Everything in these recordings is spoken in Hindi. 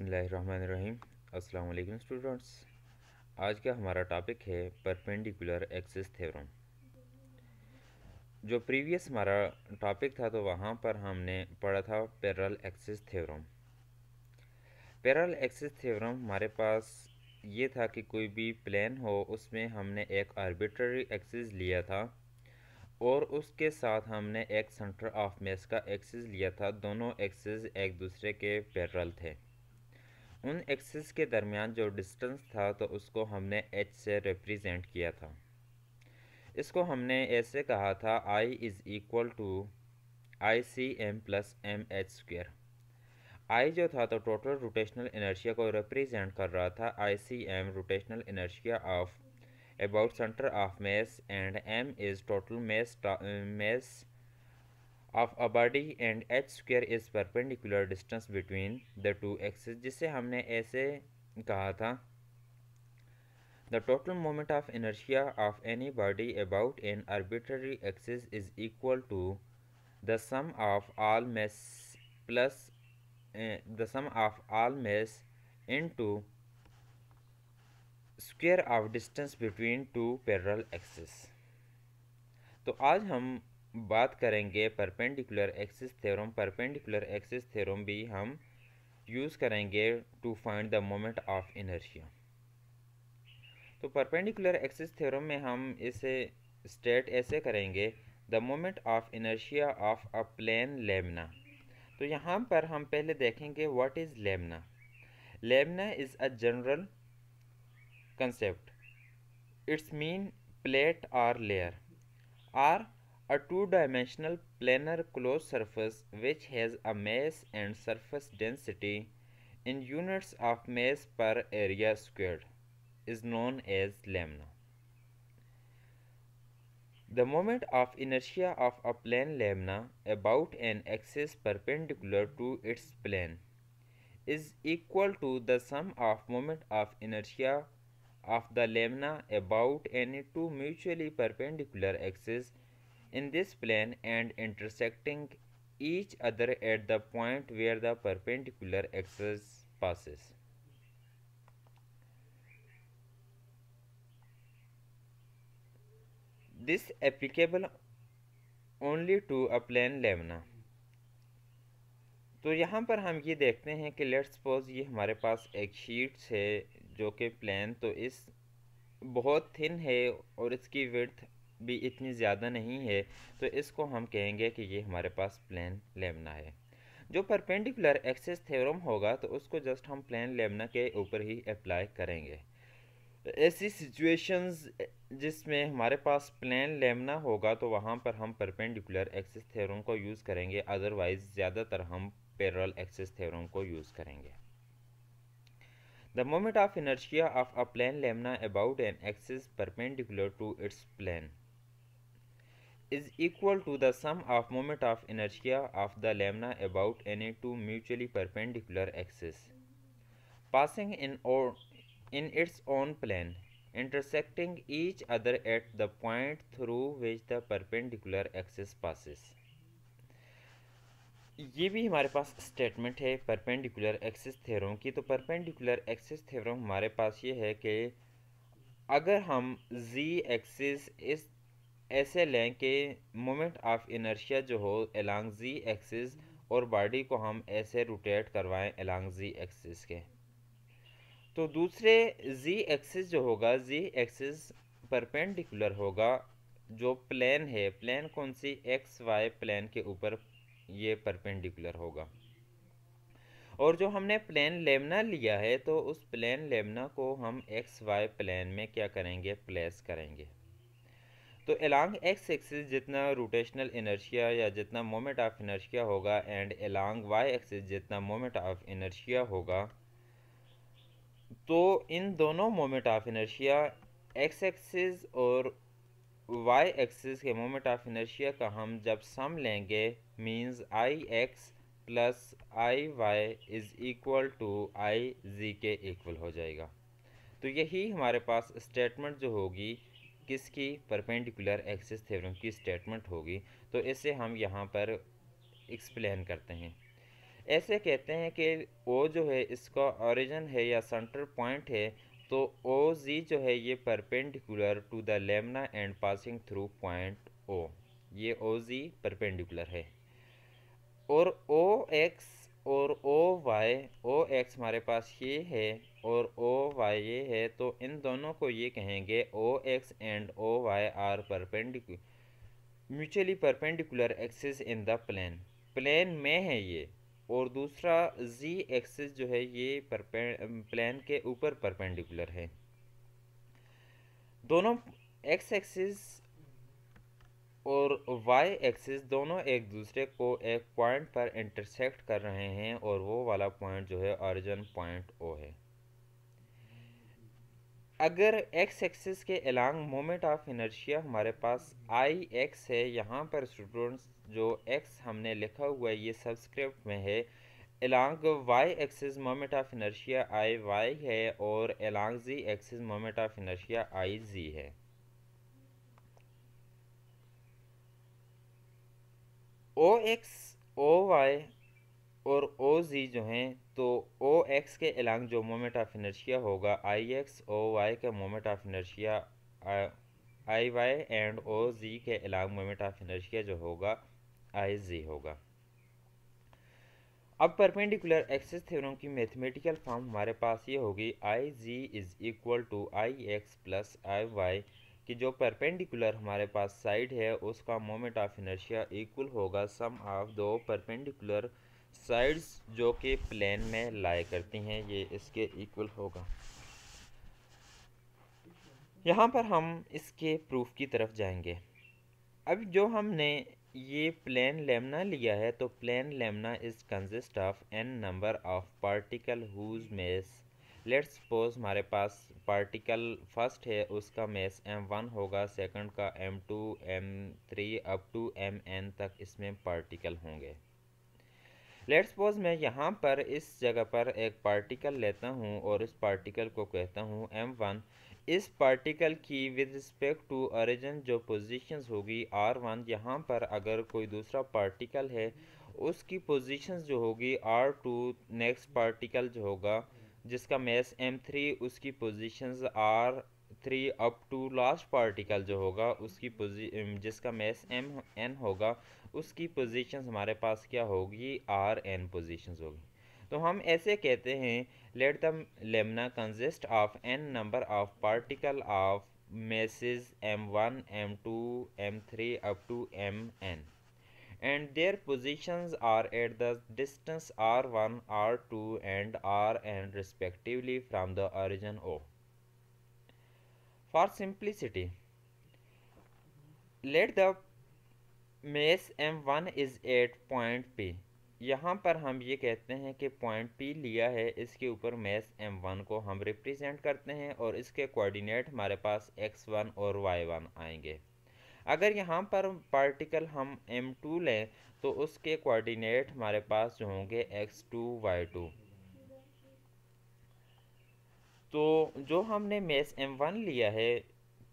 बसमीम् अल्लाम स्टूडेंट्स आज का हमारा टॉपिक है परपेंडिकुलर एक्सिस थ्योरम जो प्रीवियस हमारा टॉपिक था तो वहाँ पर हमने पढ़ा था parallel axis theorem parallel axis theorem हमारे पास ये था कि कोई भी प्लान हो उसमें हमने एक आर्बिट्ररी एक्सिस लिया था और उसके साथ हमने एक सेंटर ऑफ मेस का एक्सिस लिया था दोनों एक्सिस एक दूसरे के पैरल थे उन एक्सेस के दरमियान जो डिस्टेंस था तो उसको हमने एच से रिप्रेजेंट किया था इसको हमने ऐसे कहा था I is equal to I C M plus M H square I जो था तो टोटल रोटेशनल इनर्शिया को रिप्रेजेंट कर रहा था I C M rotational inertia of about centre of mass and M is total mass mass of a body and H square is perpendicular distance between the two axes जिसे हमने ऐसे कहा था the total moment of inertia of any body about an arbitrary axis is equal to the sum of all mass plus the sum of all mass into square of distance between two parallel axes तो आज हम बात करेंगे perpendicular axis theorem perpendicular axis theorem भी हम यूज़ करेंगे to find the moment of inertia तो परपेंडिकुलर एक्सिस थ्योरम में हम इसे स्टेट ऐसे करेंगे the moment of inertia of a plane lamina तो यहाँ पर हम पहले देखेंगे what is lamina lamina is a general concept it's mean plate और layer are A two-dimensional planar closed surface which has a mass and surface density in units of mass per area squared is known as lambda. The moment of inertia of a plane lambda about an axis perpendicular to its plane is equal to the sum of moment of inertia of the lambda about any two mutually perpendicular axes in this plane and intersecting each other at the point where the perpendicular axis passes. This applicable only to a plane lamina तो यहाँ पर हम ये देखते हैं कि लेट्स सपोज ये हमारे पास एक शीट्स है जो कि प्लान तो इस बहुत थिन है और इसकी विर्थ भी इतनी ज़्यादा नहीं है तो इसको हम कहेंगे कि ये हमारे पास प्लान लेमना है जो परपेंडिकुलर एक्सेस थ्योरम होगा तो उसको जस्ट हम प्लान लेमना के ऊपर ही अप्लाई करेंगे ऐसी सिचुएशंस जिसमें हमारे पास प्लान लेमना होगा तो वहाँ पर हम परपेंडिकुलर एक्सेस थ्योरम को यूज़ करेंगे अदरवाइज़ ज़्यादातर हम पेरल एक्सेस थ्योरम को यूज़ करेंगे the moment of inertia of a plane lamina about an axis perpendicular to its plane is equal to the sum of moment of inertia of the lamina about any two mutually perpendicular axes passing in or in its own plane intersecting each other at the point through which the perpendicular axis passes ये भी हमारे पास स्टेटमेंट है परपेंडिकुलर एक्सिस थ्योरम की तो परपेंडिकुलर एक्सिस थ्योरम हमारे पास ये है कि अगर हम z एक्सिस इस ऐसे लें कि मोमेंट ऑफ इनर्शिया जो हो एलॉन्ग जी एक्सिस और बॉडी को हम ऐसे रोटेट करवाएं एलॉन्ग जी एक्सिस के तो दूसरे जी एक्सिस जो होगा जी एक्सिस परपेंडिकुलर होगा जो प्लेन है प्लेन कौन सी एक्स वाई प्लेन के ऊपर ये परपेंडिकुलर होगा और जो हमने प्लेन लेमना लिया है तो उस प्लेन लेमना को हम एक्स वाई प्लेन में क्या करेंगे प्लेस करेंगे तो एलॉन्ग एक्स एक्सिस जितना रोटेशनल इनर्शिया या जितना मोमेंट ऑफ इनर्शिया होगा एंड एलॉन्ग वाई एक्सिस जितना मोमेंट ऑफ इनर्शिया होगा तो इन दोनों moment of inertia X axis और वाई एक्सिस के मोमेंट ऑफ इनर्शिया का हम जब सम लेंगे means I X plus I Y is equal to I Z के इक्वल हो जाएगा तो यही हमारे पास स्टेटमेंट जो होगी किसकी परपेंडिकुलर एक्सिस थ्योरम की स्टेटमेंट होगी तो इसे हम यहाँ पर एक्सप्लेन करते हैं ऐसे कहते हैं कि ओ जो है इसका ओरिजिन है या सेंटर पॉइंट है तो ओ जी जो है ये perpendicular to the lamina and passing through point O ये ओ जी परपेंडिकुलर है और ओ एक्स और ओ वाई ओ एक्स हमारे पास ये है और ओ वाई है तो इन दोनों को ये कहेंगे O X and O Y are perpendicular mutually perpendicular axes in the plane plane में है ये और दूसरा जी एक्सेस जो है ये प्लेन के ऊपर परपेंडिकुलर है दोनों एक्स एक्सिस और वाई एक्सिस दोनों एक दूसरे को एक पॉइंट पर इंटरसेक्ट कर रहे हैं और वो वाला पॉइंट जो है ऑरिजन पॉइंट ओ है अगर एक्स एक्सिस के एलांग मोमेंट ऑफ इनर्शिया हमारे पास आई एक्स है यहाँ पर स्टूडेंट्स जो एक्स हमने लिखा हुआ है ये सब्सक्रिप्ट में है along Y axis moment of inertia I Y है और along ji axis moment of inertia I Z है ओ एक्स ओ वाई और ओ जी जो हैं तो ओ एक्स के अलांग जो मोमेंट ऑफ इनर्शिया होगा आई एक्स ओ वाई का moment of inertia I Y and O Z के अलांग मोमेंट ऑफ इनर्शिया जो होगा आई जी होगा अब परपेंडिकुलर एक्सेस थ्योरम की मैथमेटिकल फॉर्म हमारे पास ये होगी I G is equal to I X plus I Y कि जो परपेंडिकुलर हमारे पास साइड है उसका मोमेंट ऑफ इनर्शिया इक्वल होगा सम ऑफ दो परपेंडिकुलर साइड्स जो कि प्लेन में लाए करती हैं ये इसके इक्वल होगा यहाँ पर हम इसके प्रूफ की तरफ जाएंगे अब जो हमने ये प्लेन लेमना लिया है तो plane lamina is consist of N number of particle whose mass let's suppose हमारे पास पार्टिकल फर्स्ट है उसका मेस एम वन होगा सेकंड का M two M three up to M N तक इसमें पार्टिकल होंगे लेट्स सपोज मैं यहाँ पर इस जगह पर एक पार्टिकल लेता हूँ और इस पार्टिकल को कहता हूँ एम वन इस पार्टिकल की विद रिस्पेक्ट टू ऑरिजन जो पोजीशंस होगी आर वन यहाँ पर अगर कोई दूसरा पार्टिकल है उसकी पोजीशंस जो होगी आर टू नेक्स्ट पार्टिकल जो होगा जिसका मैस एम थ्री उसकी positions R three up to last particle जो होगा उसकी जिसका मैस एम एन होगा उसकी पोजीशंस हमारे पास क्या होगी आर एन पोजीशंस होगी तो हम ऐसे कहते हैं let the lamina consist of N number of particle of masses M one M two M three up to M N and are at the distance R one R two and R N respectively from the origin O For simplicity, let the mass M one is at point P यहाँ पर हम ये कहते हैं कि पॉइंट पी लिया है इसके ऊपर मेस एम वन को हम रिप्रेजेंट करते हैं और इसके कोऑर्डिनेट हमारे पास एक्स वन और वाई वन आएंगे अगर यहाँ पर पार्टिकल हम एम टू लें तो उसके कोऑर्डिनेट हमारे पास जो होंगे एक्स टू वाई टू तो जो हमने मेस एम वन लिया है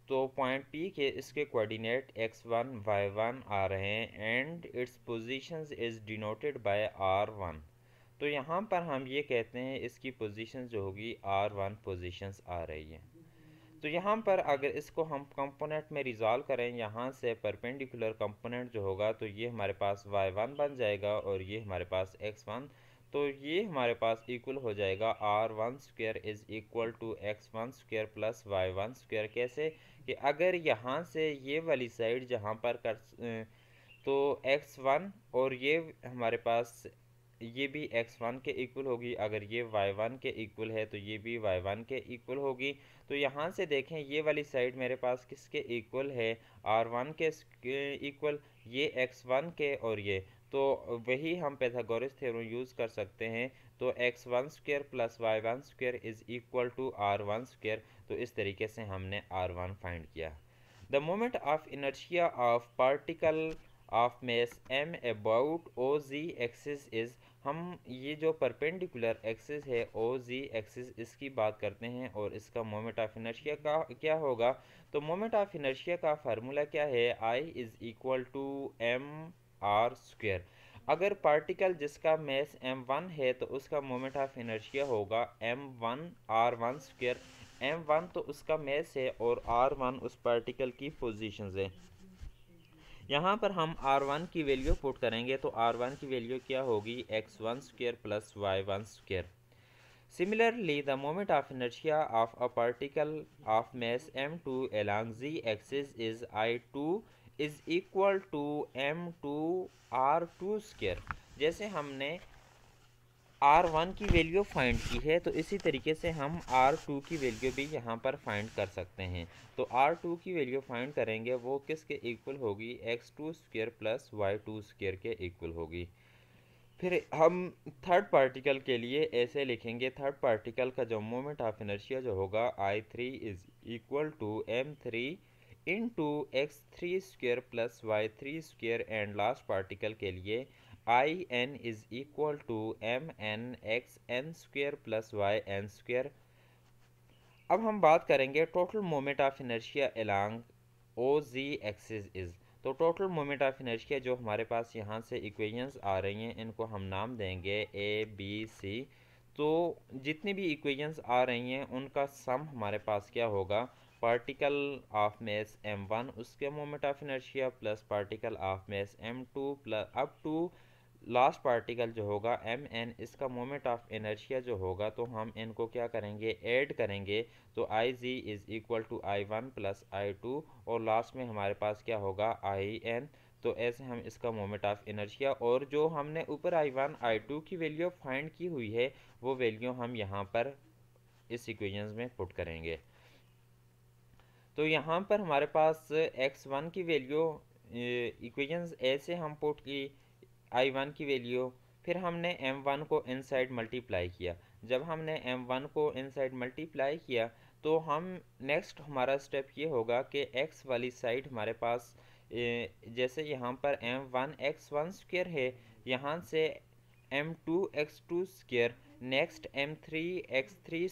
तो पॉइंट पी के इसके coordinate X one Y one आ रहे हैं and its positions is denoted by R one तो यहाँ पर हम ये कहते हैं इसकी पोजीशंस जो होगी आर वन पोजिशंस आ रही है तो यहाँ पर अगर इसको हम कंपोनेंट में रिज़ॉल्व करें यहाँ से परपेंडिकुलर कंपोनेंट जो होगा तो ये हमारे पास वाई वन बन जाएगा और ये हमारे पास एक्स वन तो ये हमारे पास इक्वल हो जाएगा R one square is equal to X one square plus Y one square कैसे कि अगर यहाँ से ये वाली साइड जहाँ पर कर तो एक्स वन और ये हमारे पास ये भी एक्स वन के इक्वल होगी अगर ये वाई वन के इक्वल है तो ये भी वाई वन के इक्वल होगी तो यहाँ से देखें ये वाली साइड मेरे पास किसके इक्वल है आर वन के इक्वल ये एक्स वन के और ये तो वही हम पैथागोरस थ्योरम यूज़ कर सकते हैं तो X one square plus Y one square is equal to R one square तो इस तरीके से हमने आर वन फाइंड किया the moment of inertia of particle of mass M about O G axis is हम ये जो परपेंडिकुलर एक्सिस है ओ जी एक्सिस इसकी बात करते हैं और इसका मोमेंट ऑफ इनर्शिया का क्या होगा तो मोमेंट ऑफ इनर्शिया का फार्मूला क्या है I is equal to M R square अगर पार्टिकल जिसका मैस एम वन है तो उसका मोमेंट ऑफ इनर्शिया होगा M one R one square M one तो उसका मैस है और आर वन उस पार्टिकल की पोजिशन है यहाँ पर हम आर वन की वैल्यू पुट करेंगे तो आर वन की वैल्यू क्या होगी X one square plus Y one square similarly the moment of inertia of a particle of mass M two along ji axis is I two is equal to M two R two square जैसे हमने आर वन की वैल्यू फाइंड की है तो इसी तरीके से हम आर टू की वैल्यू भी यहाँ पर फाइंड कर सकते हैं तो आर टू की वैल्यू फाइंड करेंगे वो किसके इक्वल होगी X two square plus Y two square के इक्वल होगी फिर हम थर्ड पार्टिकल के लिए ऐसे लिखेंगे थर्ड पार्टिकल का जो मोमेंट ऑफ इनर्शिया जो होगा I three is equal to M three into X three square plus Y three square and last particle के लिए I N is equal to M N X N square plus Y N square अब हम बात करेंगे total moment of inertia along O G axis is तो टोटल मोमेंट ऑफ इनर्शिया जो हमारे पास यहाँ से इक्वेशंस आ रही हैं इनको हम नाम देंगे ए बी सी तो जितनी भी इक्वेशंस आ रही हैं उनका सम हमारे पास क्या होगा particle of mass M one उसके moment of inertia plus particle of mass M two plus up to last particle जो होगा एम एन इसका मोमेंट ऑफ इनर्शिया जो होगा तो हम इनको क्या करेंगे ऐड करेंगे तो I G is equal to I one plus I two और लास्ट में हमारे पास क्या होगा आई एन तो ऐसे हम इसका मोमेंट ऑफ इनर्शिया और जो हमने ऊपर आई वन आई टू की वैल्यू फाइंड की हुई है वो वैल्यू हम यहाँ पर इस इक्वेशंस में पुट करेंगे तो यहाँ पर हमारे पास एक्स वन की वैल्यू इक्वेशंस ऐसे हम पुट की आई वन की वैल्यू फिर हमने एम वन को इनसाइड मल्टीप्लाई किया जब हमने एम वन को इनसाइड मल्टीप्लाई किया तो हम नेक्स्ट हमारा स्टेप ये होगा कि एक्स वाली साइड हमारे पास जैसे यहाँ पर M one X one square है यहाँ से M two X two next M three X three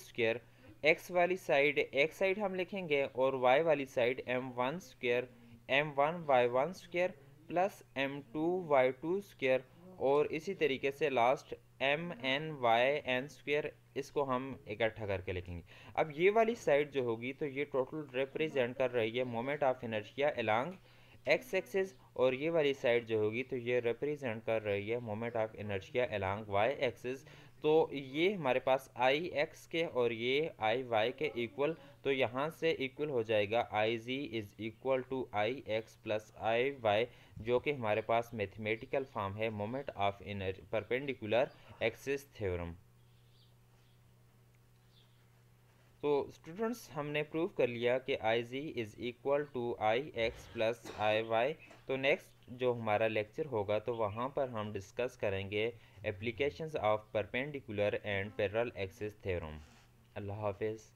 X वाली साइड एक्स साइड हम लिखेंगे और वाई वाली side M one square M one Y one square plus M two Y two square और इसी तरीके से last M N Y N square इसको हम इकट्ठा करके लिखेंगे अब ये वाली साइड जो होगी तो ये टोटल रिप्रेजेंट कर रही है moment of inertia along X axis और ये वाली साइड जो होगी तो ये रिप्रेजेंट कर रही है moment of inertia along Y axis तो ये हमारे पास आई एक्स के और ये आई वाई के इक्वल तो यहाँ से इक्वल हो जाएगा I G is equal to I X plus I Y जो कि हमारे पास मैथमेटिकल फॉर्म है moment of in perpendicular axis theorem तो स्टूडेंट्स हमने प्रूव कर लिया कि I G is equal to I X plus I Y तो नेक्स्ट जो हमारा लेक्चर होगा तो वहाँ पर हम डिस्कस करेंगे applications of perpendicular and parallel axes theorem अल्लाह हाफिज़